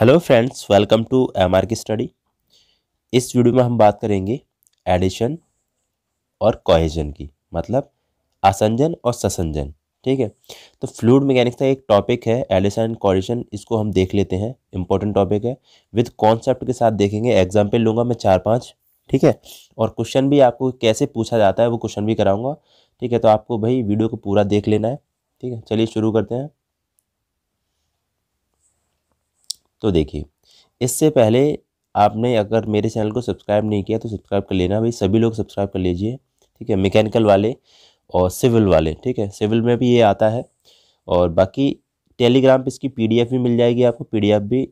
hello friends welcome to M R की study इस video में हम बात करेंगे एडिशन और कोहेजन की मतलब आसंजन और ससंजन ठीक है तो फ्लूड मैकेनिक्स का एक टॉपिक है एडिशन एंड कोहेजन इसको हम देख लेते हैं इंपॉर्टेंट टॉपिक है विद कॉन्सेप्ट के साथ देखेंगे एग्जाम्पल लूँगा मैं चार पाँच ठीक है और क्वेश्चन भी आपको कैसे पूछा जाता है वो क्वेश्चन भी कराऊँगा ठीक है तो आपको भाई वीडियो को पूरा देख लेना है ठीक है चलिए शुरू करते हैं तो देखिए इससे पहले आपने अगर मेरे चैनल को सब्सक्राइब नहीं किया तो सब्सक्राइब कर लेना भाई सभी लोग सब्सक्राइब कर लीजिए ठीक है मैकेनिकल वाले और सिविल वाले ठीक है सिविल में भी ये आता है और बाकी टेलीग्राम पे इसकी पीडीएफ भी मिल जाएगी आपको पीडीएफ भी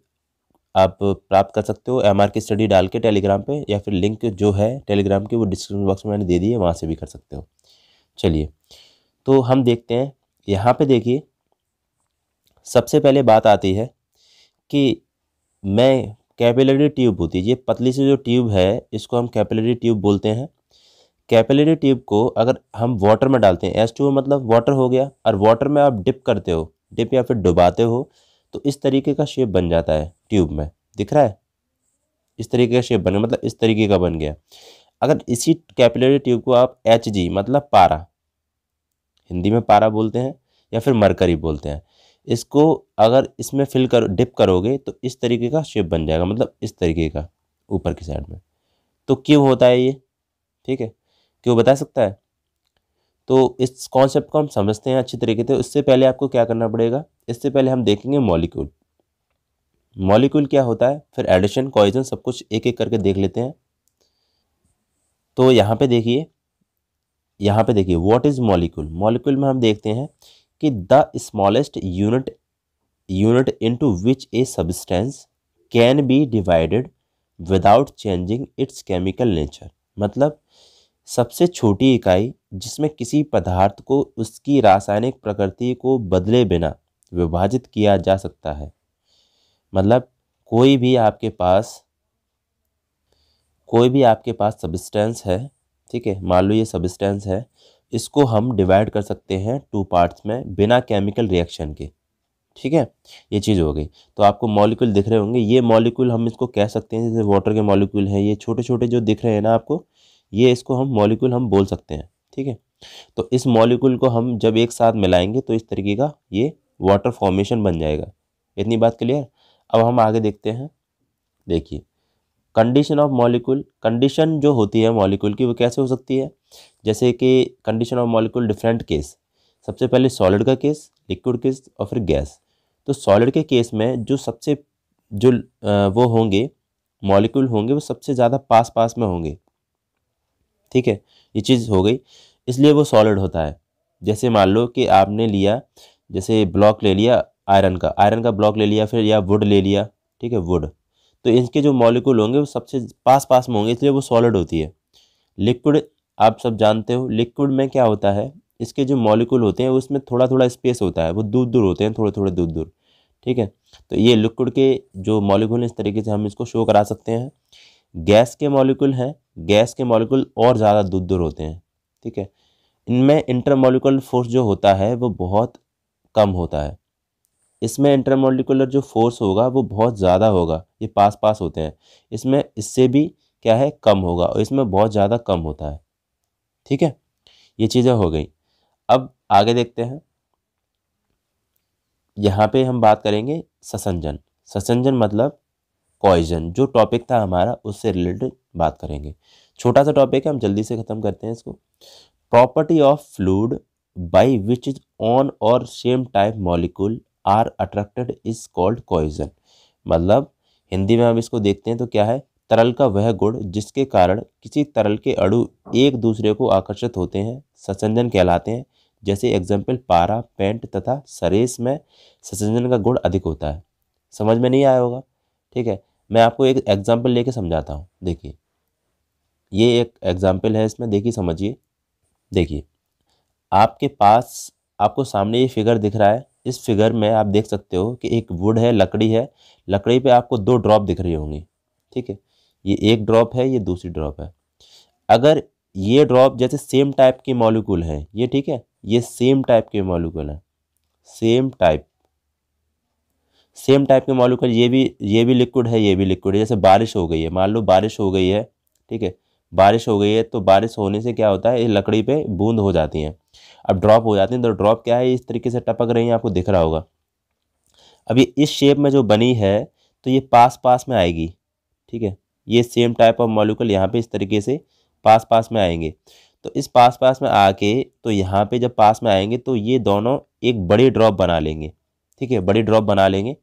आप प्राप्त कर सकते हो एम की स्टडी डाल के टेलीग्राम पे या फिर लिंक जो है टेलीग्राम की वो डिस्क्रिप्शन बॉक्स में मैंने दे दी है वहाँ से भी कर सकते हो चलिए तो हम देखते हैं यहाँ पे देखिए सबसे पहले बात आती है कि मैं कैपिलरी ट्यूब होती है ये पतली सी जो ट्यूब है इसको हम कैपिलरी ट्यूब बोलते हैं कैपिलरी ट्यूब को अगर हम वाटर में डालते हैं एस टू मतलब वाटर हो गया और वाटर में आप डिप करते हो डिप या फिर डुबाते हो तो इस तरीके का शेप बन जाता है ट्यूब में दिख रहा है इस तरीके का शेप बन मतलब इस तरीके का बन गया अगर इसी कैपिलरी ट्यूब को आप एच जी मतलब पारा हिंदी में पारा बोलते हैं या फिर मरकरी बोलते हैं इसको अगर इसमें फिल कर डिप करोगे तो इस तरीके का शेप बन जाएगा मतलब इस तरीके का ऊपर की साइड में तो क्यों होता है ये ठीक है क्यों बता सकता है तो इस कॉन्सेप्ट को हम समझते हैं अच्छे तरीके से उससे पहले आपको क्या करना पड़ेगा इससे पहले हम देखेंगे मॉलिक्यूल मॉलिक्यूल क्या होता है फिर एडिशन कॉइजन सब कुछ एक एक करके देख लेते हैं तो यहाँ पे देखिए यहाँ पे देखिए व्हाट इज़ मॉलिक्यूल मॉलिक्यूल में हम देखते हैं कि the smallest unit unit into which a substance can be divided without changing its chemical nature मतलब सबसे छोटी इकाई जिसमें किसी पदार्थ को उसकी रासायनिक प्रकृति को बदले बिना विभाजित किया जा सकता है मतलब कोई भी आपके पास कोई भी आपके पास सब्सटेंस है ठीक है मान लो ये सब्सटेंस है इसको हम डिवाइड कर सकते हैं टू पार्ट्स में बिना केमिकल रिएक्शन के ठीक है ये चीज़ हो गई तो आपको मॉलिक्यूल दिख रहे होंगे ये मॉलिक्यूल हम इसको कह सकते हैं जैसे वाटर के मॉलिक्यूल हैं ये छोटे छोटे जो दिख रहे हैं ना आपको ये इसको हम मॉलिक्यूल हम बोल सकते हैं ठीक है तो इस मॉलिक्यूल को हम जब एक साथ मिलाएंगे तो इस तरीके का ये वाटर फॉर्मेशन बन जाएगा इतनी बात क्लियर अब हम आगे देखते हैं देखिए कंडीशन ऑफ मॉलिक्यूल कंडीशन जो होती है मॉलिक्यूल की वो कैसे हो सकती है जैसे कि condition of molecule different case सबसे पहले सॉलिड का केस लिक्विड केस और फिर गैस तो सॉलिड के केस में जो सबसे जो वो होंगे मॉलिक्यूल होंगे वो सबसे ज़्यादा पास पास में होंगे ठीक है ये चीज़ हो गई इसलिए वो सॉलिड होता है जैसे मान लो कि आपने लिया जैसे ब्लॉक ले लिया आयरन का आयरन का ब्लॉक ले लिया फिर या वुड ले लिया ठीक है वुड तो इनके जो मॉलिक्यूल होंगे वो सबसे पास पास में होंगे इसलिए वो सॉलिड होती है लिक्विड आप सब जानते हो लिक्विड में क्या होता है इसके जो मॉलिक्यूल होते हैं उसमें थोड़ा थोड़ा स्पेस होता है वो दूर दूर होते हैं थोड़े थोड़े दूर दूर ठीक है तो ये लिक्विड के जो मॉलिक्यूल हैं इस तरीके से हम इसको शो करा सकते हैं गैस के मॉलिक्यूल हैं गैस के मॉलिक्यूल और ज़्यादा दूर दूर होते हैं ठीक है इनमें इंटर इंटरमोलिकुलर फोर्स जो होता है वो बहुत कम होता है इसमें इंटरमोलिकुलर जो फोर्स होगा वो बहुत ज़्यादा होगा ये पास पास होते हैं इसमें इससे भी क्या है कम होगा और इसमें बहुत ज़्यादा कम होता है ठीक है ये चीज़ें हो गई अब आगे देखते हैं यहाँ पे हम बात करेंगे ससंजन ससंजन मतलब कॉइजन जो टॉपिक था हमारा उससे रिलेटेड बात करेंगे छोटा सा टॉपिक है हम जल्दी से ख़त्म करते हैं इसको property of fluid by which is on और same type molecule are attracted is called cohesion मतलब हिंदी में हम इसको देखते हैं तो क्या है तरल का वह गुण जिसके कारण किसी तरल के अणु एक दूसरे को आकर्षित होते हैं ससंजन कहलाते हैं जैसे एग्जाम्पल पारा पेंट तथा सरेस में ससंजन का गुण अधिक होता है समझ में नहीं आया होगा ठीक है मैं आपको एक एग्जाम्पल लेके समझाता हूँ देखिए ये एक एग्जाम्पल है इसमें देखिए समझिए देखिए आपके पास आपको सामने ये फिगर दिख रहा है इस फिगर में आप देख सकते हो कि एक वुड है लकड़ी है लकड़ी पे आपको दो ड्रॉप दिख रही होंगी ठीक है ये एक ड्रॉप है ये दूसरी ड्रॉप है अगर ये ड्रॉप जैसे सेम टाइप के मॉलिक्यूल हैं ये ठीक है ये सेम टाइप के मॉलिक्यूल हैं सेम टाइप सेम टाइप के मॉलिक्यूल ये भी ये भी लिक्विड है ये भी लिक्विड है जैसे बारिश हो गई है मान लो बारिश हो गई है ठीक है बारिश हो गई है तो बारिश होने से क्या होता है ये लकड़ी पे बूंद हो जाती हैं अब ड्रॉप हो जाती हैं तो ड्रॉप क्या है इस तरीके से टपक रही हैं आपको दिख रहा होगा अब ये इस शेप में जो बनी है तो ये पास पास में आएगी ठीक है ये सेम टाइप ऑफ मॉलिकल यहाँ पे इस तरीके से पास पास में आएंगे तो इस पास पास में आके तो यहाँ पे जब पास में आएंगे तो ये दोनों एक बड़ी ड्रॉप बना लेंगे ठीक है बड़ी ड्रॉप बना लेंगे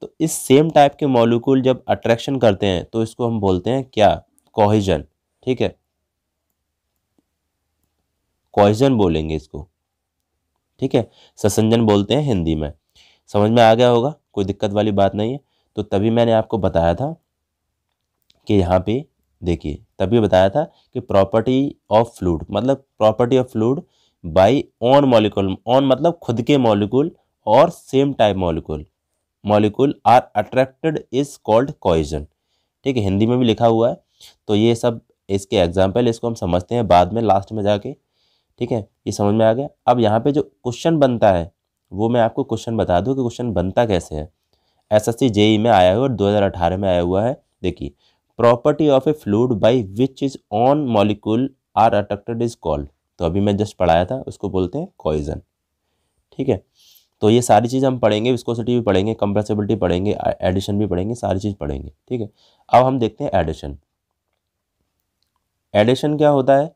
तो इस सेम टाइप के मॉलिकूल जब अट्रैक्शन करते हैं तो इसको हम बोलते हैं क्या कोहिजन ठीक है क्वेश्चन बोलेंगे इसको ठीक है ससंजन बोलते हैं हिंदी में समझ में आ गया होगा कोई दिक्कत वाली बात नहीं है तो तभी मैंने आपको बताया था कि यहाँ पे देखिए तभी बताया था कि प्रॉपर्टी ऑफ फ्लूड मतलब property of fluid by on molecule on मतलब खुद के मॉलिक्यूल और same type molecule molecule are attracted is called cohesion ठीक है हिंदी में भी लिखा हुआ है तो ये सब इसके एग्जाम्पल इसको हम समझते हैं बाद में लास्ट में जाके ठीक है ये समझ में आ गया अब यहाँ पे जो क्वेश्चन बनता है वो मैं आपको क्वेश्चन बता दूँ कि क्वेश्चन बनता कैसे है एस एस जेई में आया हुआ और 2018 में आया हुआ है देखिए property of a fluid by which is on molecule are attracted is called तो अभी मैं जस्ट पढ़ाया था उसको बोलते हैं कॉइजन ठीक है तो ये सारी चीज़ हम पढ़ेंगे विस्कोसिटी भी पढ़ेंगे कंप्रेसिबिलिटी पढ़ेंगे एडिशन भी पढ़ेंगे सारी चीज़ पढ़ेंगे ठीक है अब हम देखते हैं एडिशन एडिशन क्या होता है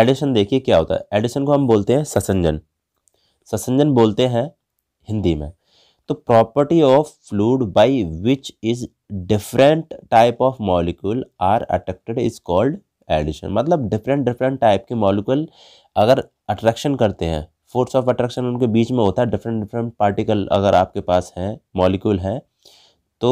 एडिशन देखिए क्या होता है एडिशन को हम बोलते हैं ससंजन ससंजन बोलते हैं हिंदी में तो property of fluid by which is different type of molecule are attracted is called adhesion मतलब डिफरेंट डिफरेंट टाइप के मॉलिक्यूल अगर अट्रैक्शन करते हैं फोर्स ऑफ अट्रैक्शन उनके बीच में होता है डिफरेंट डिफरेंट पार्टिकल अगर आपके पास हैं मॉलिक्यूल हैं तो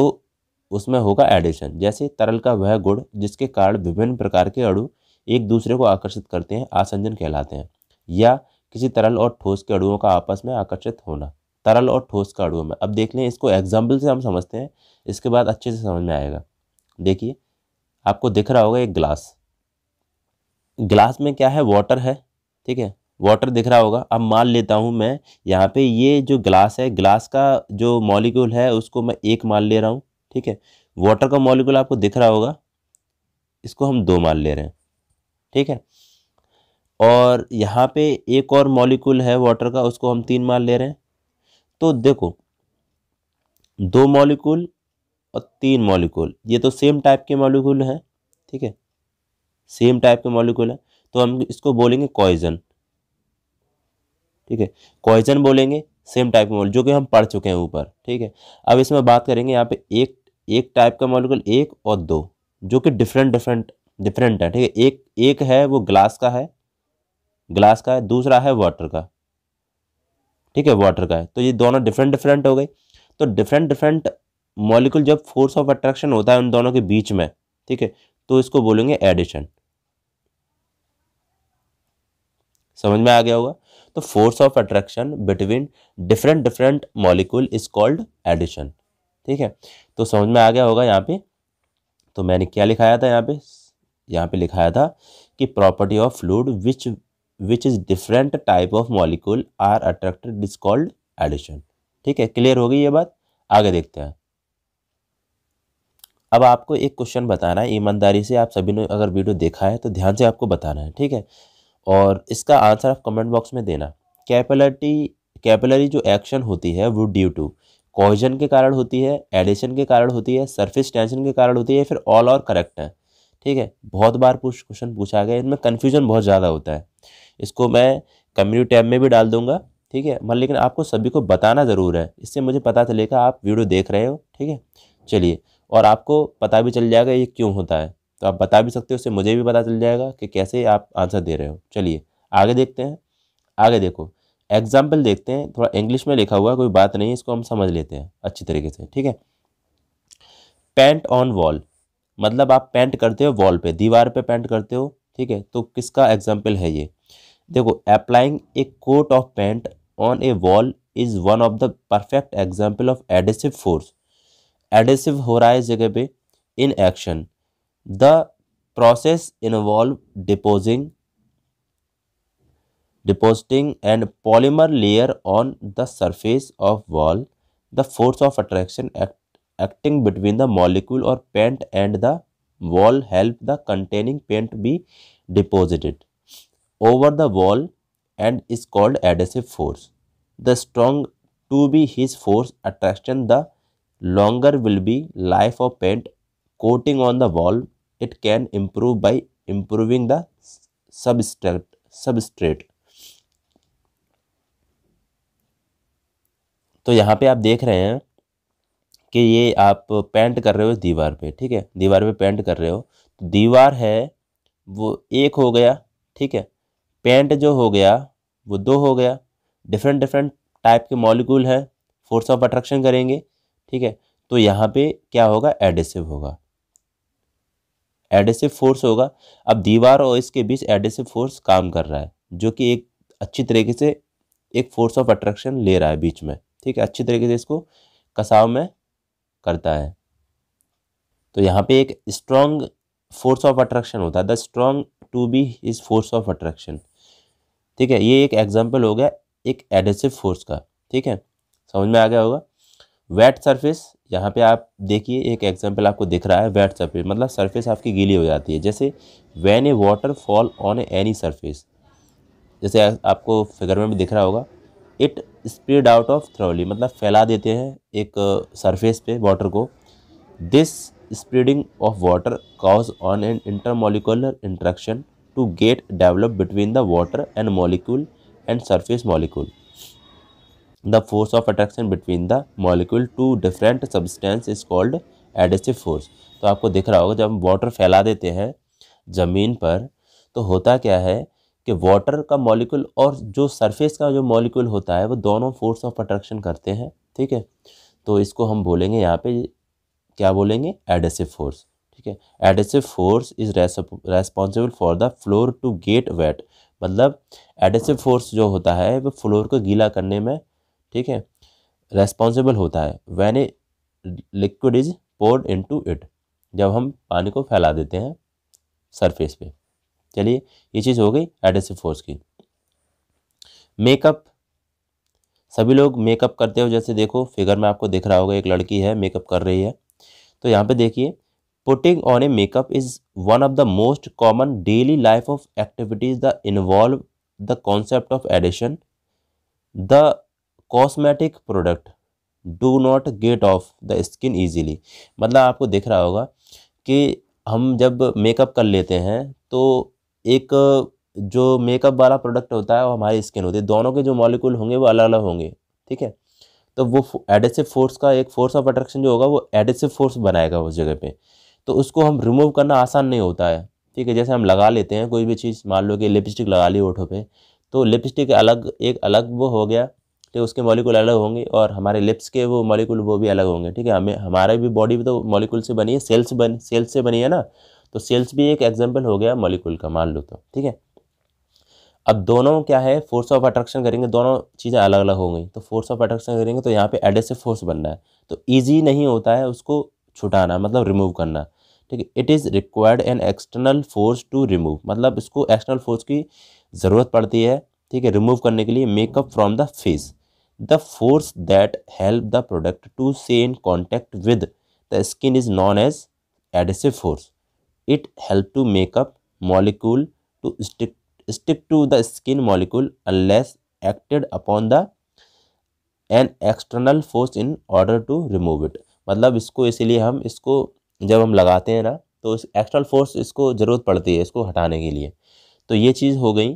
उसमें होगा एडिशन जैसे तरल का वह गुड़ जिसके कारण विभिन्न प्रकार के अड़ू एक दूसरे को आकर्षित करते हैं आसंजन कहलाते हैं या किसी तरल और ठोस के अड़ुओं का आपस में आकर्षित होना तरल और ठोस का अड़ुओं में अब देख लें इसको एग्जाम्पल से हम समझते हैं इसके बाद अच्छे से समझ में आएगा देखिए आपको दिख रहा होगा एक ग्लास ग्लास में क्या है वाटर है ठीक है वाटर दिख रहा होगा अब मान लेता हूँ मैं यहाँ पे ये जो ग्लास है ग्लास का जो मॉलिक्यूल है उसको मैं एक मान ले रहा हूँ ठीक है वाटर का मॉलिक्यूल आपको दिख रहा होगा इसको हम दो मान ले रहे हैं ठीक है और यहाँ पे एक और मॉलिक्यूल है वाटर का उसको हम तीन मान ले रहे हैं तो देखो दो मॉलिक्यूल और तीन मॉलिक्यूल ये तो सेम टाइप के मॉलिक्यूल हैं ठीक है सेम टाइप के मॉलिक्यूल है तो हम इसको बोलेंगे कॉइजन ठीक है कॉइजन बोलेंगे सेम टाइप का मॉलिक्यूल जो कि हम पढ़ चुके हैं ऊपर ठीक है अब इसमें बात करेंगे यहाँ पे एक एक टाइप का मॉलिक्यूल एक और दो जो कि डिफरेंट डिफरेंट डिफरेंट है ठीक है एक एक है वो ग्लास का है ग्लास का है दूसरा है वाटर का ठीक है वाटर का है तो ये दोनों डिफरेंट डिफरेंट हो गए तो डिफरेंट डिफरेंट मॉलिक्यूल जब फोर्स ऑफ अट्रैक्शन होता है उन दोनों के बीच में ठीक है तो इसको बोलेंगे एडिशन समझ में आ गया होगा तो force of attraction between different different molecule is called adhesion ठीक है तो समझ में आ गया होगा यहाँ पे तो मैंने क्या लिखाया था यहाँ पे यहाँ पे लिखाया था कि property of fluid which which is different type of molecule are attracted is called adhesion ठीक है क्लियर हो गई ये बात आगे देखते हैं अब आपको एक क्वेश्चन बताना है ईमानदारी से आप सभी ने अगर वीडियो देखा है तो ध्यान से आपको बताना है ठीक है और इसका आंसर आप कमेंट बॉक्स में देना कैपिलरिटी कैपलरी जो एक्शन होती है वो ड्यू टू कॉजन के कारण होती है एडिशन के कारण होती है सरफेस टेंशन के कारण होती है फिर ऑल और करेक्ट है ठीक है बहुत बार पूछ क्वेश्चन पूछा गया इनमें कन्फ्यूजन बहुत ज़्यादा होता है इसको मैं कम्युनिटी टैब में भी डाल दूंगा ठीक है मगर लेकिन आपको सभी को बताना ज़रूर है इससे मुझे पता चलेगा आप वीडियो देख रहे हो ठीक है चलिए और आपको पता भी चल जाएगा ये क्यों होता है तो आप बता भी सकते हो उससे मुझे भी पता चल जाएगा कि कैसे आप आंसर दे रहे हो चलिए आगे देखते हैं आगे देखो एग्जाम्पल देखते हैं थोड़ा इंग्लिश में लिखा हुआ कोई बात नहीं इसको हम समझ लेते हैं अच्छी तरीके से ठीक है पेंट ऑन वॉल मतलब आप पेंट करते हो वॉल पे दीवार पे पेंट करते हो ठीक है तो किसका एग्जाम्पल है ये देखो applying a coat of paint on a wall is one of the perfect example of adhesive force adhesive हो रहा है इस जगह पे in action the process involve depositing depositing and polymer layer on the surface of wall the force of attraction act acting between the molecule और paint and the wall help the containing paint be deposited over the wall and is called adhesive force the strong to be his force attraction the longer will be life of paint coating on the wall it can improve by improving the substrate तो यहाँ पे आप देख रहे हैं कि ये आप पेंट कर रहे हो दीवार पे ठीक है दीवार पे पेंट कर रहे हो तो दीवार है वो एक हो गया ठीक है पेंट जो हो गया वो दो हो गया डिफरेंट डिफरेंट टाइप के मॉलिक्यूल हैं फोर्स ऑफ अट्रैक्शन करेंगे ठीक है तो यहाँ पे क्या होगा एडेसिव होगा एडेसिव फोर्स होगा अब दीवार और इसके बीच एडेसिव फोर्स काम कर रहा है जो कि एक अच्छी तरीके से एक फोर्स ऑफ अट्रैक्शन ले रहा है बीच में ठीक है अच्छी तरीके से इसको कसाव में करता है तो यहाँ पे एक स्ट्रॉन्ग फोर्स ऑफ अट्रैक्शन होता है the strong to be is force of attraction ठीक है ये एक एग्जाम्पल हो गया एक एडेसिव फोर्स का ठीक है समझ में आ गया होगा वेट सरफेस यहाँ पे आप देखिए एक एग्जाम्पल आपको दिख रहा है वेट सरफेस मतलब सरफेस आपकी गीली हो जाती है जैसे when a water fall on any surface जैसे आपको फिगर में भी दिख रहा होगा it spread out of thoroughly मतलब फैला देते हैं एक सरफेस पे वाटर को this spreading of water cause on an intermolecular interaction to get develop between the water and molecule and surface molecule the force of attraction between the molecule two different substance is called adhesive force तो आपको दिख रहा होगा जब हम water फैला देते हैं ज़मीन पर तो होता क्या है कि वाटर का मॉलिक्यूल और जो सरफेस का जो मॉलिक्यूल होता है वो दोनों फोर्स ऑफ अट्रैक्शन करते हैं ठीक है तो इसको हम बोलेंगे यहाँ पे क्या बोलेंगे एडेसिव फोर्स ठीक है adhesive force is responsible for the floor to get wet मतलब एडेसिव फोर्स जो होता है वो फ्लोर को गीला करने में ठीक है रेस्पॉन्सिबल होता है when a liquid is poured to it जब हम पानी को फैला देते हैं सरफेस पे चलिए ये चीज़ हो गई एडेसिव फोर्स की मेकअप सभी लोग मेकअप करते हो जैसे देखो फिगर में आपको दिख रहा होगा एक लड़की है मेकअप कर रही है तो यहाँ पे देखिए putting on a makeup is one of the most common daily life of activities the involve the concept of adhesion the cosmetic product do not get off the skin easily मतलब आपको दिख रहा होगा कि हम जब मेकअप कर लेते हैं तो एक जो मेकअप वाला प्रोडक्ट होता है वो हमारी स्किन होती है दोनों के जो मॉलिक्यूल होंगे वो अलग अलग होंगे ठीक है तो वो एडेसिव फोर्स का एक फोर्स ऑफ अट्रैक्शन जो होगा वो एडेसिव फोर्स बनाएगा उस जगह पे तो उसको हम रिमूव करना आसान नहीं होता है ठीक है जैसे हम लगा लेते हैं कोई भी चीज़ मान लो कि लिपस्टिक लगा ली ओठों पर तो लिपस्टिक अलग एक अलग वो हो गया ठीक तो है उसके मॉलिक्यूल अलग होंगे और हमारे लिप्स के वो मॉलिक्यूल वो भी अलग होंगे ठीक है हमें हमारे भी बॉडी भी तो मॉलिक्यूल से बनी है सेल्स बन सेल्स से बनी है ना तो सेल्स भी एक एग्जाम्पल हो गया मॉलिक्यूल का मान लो तो ठीक है अब दोनों क्या है फोर्स ऑफ अट्रैक्शन करेंगे दोनों चीज़ें अलग अलग हो गई तो फोर्स ऑफ अट्रैक्शन करेंगे तो यहाँ पे एडेसिव फोर्स बनना है तो ईजी नहीं होता है उसको छुटाना मतलब रिमूव करना ठीक है it is required an external force to remove मतलब इसको एक्सटर्नल फोर्स की ज़रूरत पड़ती है ठीक है रिमूव करने के लिए makeup from the face the force that help the product to stay in contact with the skin is known as adhesive force it help to makeup molecule to stick stick to the skin molecule unless acted upon the an external force in order to remove it मतलब इसको इसीलिए हम इसको जब हम लगाते हैं ना तो इस एक्सटर्नल फोर्स इसको ज़रूरत पड़ती है इसको हटाने के लिए तो ये चीज़ हो गई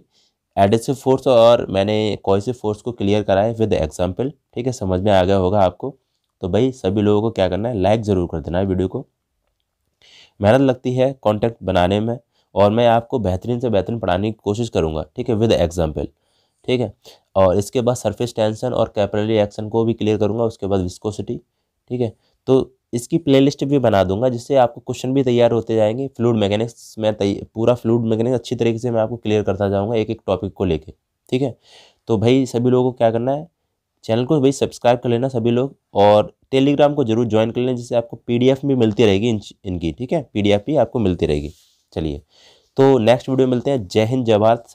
एडेसिव फोर्स और मैंने कॉइसिव फोर्स को क्लियर कराया विद एग्जांपल ठीक है समझ में आ गया होगा आपको तो भाई सभी लोगों को क्या करना है लाइक ज़रूर कर देना है वीडियो को मेहनत लगती है कॉन्टैक्ट बनाने में और मैं आपको बेहतरीन से बेहतरीन पढ़ाने की कोशिश करूँगा ठीक है विद एग्जाम्पल ठीक है और इसके बाद सरफेस टेंशन और कैपलरी एक्शन को भी क्लियर करूँगा उसके बाद विस्कोसिटी ठीक है तो इसकी प्लेलिस्ट भी बना दूंगा जिससे आपको क्वेश्चन भी तैयार होते जाएंगे फ्लूड मैकेनिक्स में पूरा फ्लूड मैकेनिक्स अच्छी तरीके से मैं आपको क्लियर करता जाऊँगा एक एक टॉपिक को लेके ठीक है तो भाई सभी लोगों को क्या करना है चैनल को भाई सब्सक्राइब कर लेना सभी लोग और टेलीग्राम को जरूर ज्वाइन कर लें जिससे आपको पीडीएफ भी मिलती रहेगी इन, इनकी ठीक है पीडीएफ भी आपको मिलती रहेगी चलिए तो नेक्स्ट वीडियो मिलते हैं जय हिंद जय